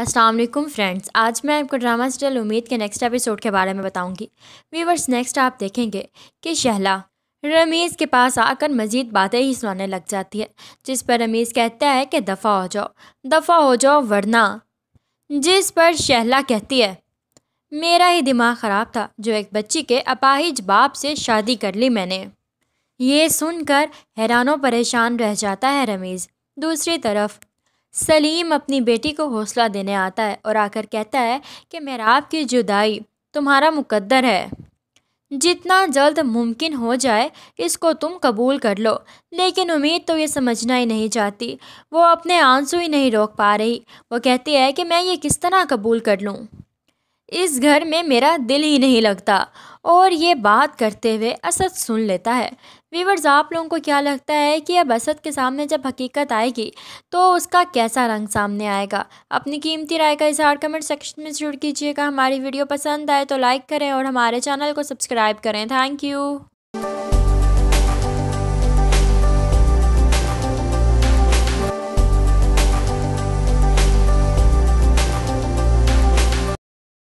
अस्सलाम वालेकुम फ्रेंड्स आज मैं आपको ड्रामा स्टल उम्मीद के नेक्स्ट एपिसोड के बारे में बताऊंगी व्यूवर्स नेक्स्ट आप देखेंगे कि शहला रमीज़ के पास आकर मज़ीद बातें ही सुनाने लग जाती है जिस पर रमीज़ कहता है कि दफ़ा हो जाओ दफ़ा हो जाओ वरना जिस पर शहला कहती है मेरा ही दिमाग ख़राब था जो एक बच्ची के अपाहिज बाप से शादी कर ली मैंने ये सुनकर हैरानों परेशान रह जाता है रमीज़ दूसरी तरफ सलीम अपनी बेटी को हौसला देने आता है और आकर कहता है कि मेराब की जुदाई तुम्हारा मुकद्दर है जितना जल्द मुमकिन हो जाए इसको तुम कबूल कर लो लेकिन उम्मीद तो ये समझना ही नहीं चाहती वो अपने आंसू ही नहीं रोक पा रही वो कहती है कि मैं ये किस तरह कबूल कर लूँ इस घर में मेरा दिल ही नहीं लगता और ये बात करते हुए असद सुन लेता है वीवर्स आप लोगों को क्या लगता है कि अब असद के सामने जब हकीकत आएगी तो उसका कैसा रंग सामने आएगा अपनी कीमती राय का इजहार कमेंट सेक्शन में जरूर कीजिएगा हमारी वीडियो पसंद आए तो लाइक करें और हमारे चैनल को सब्सक्राइब करें थैंक यू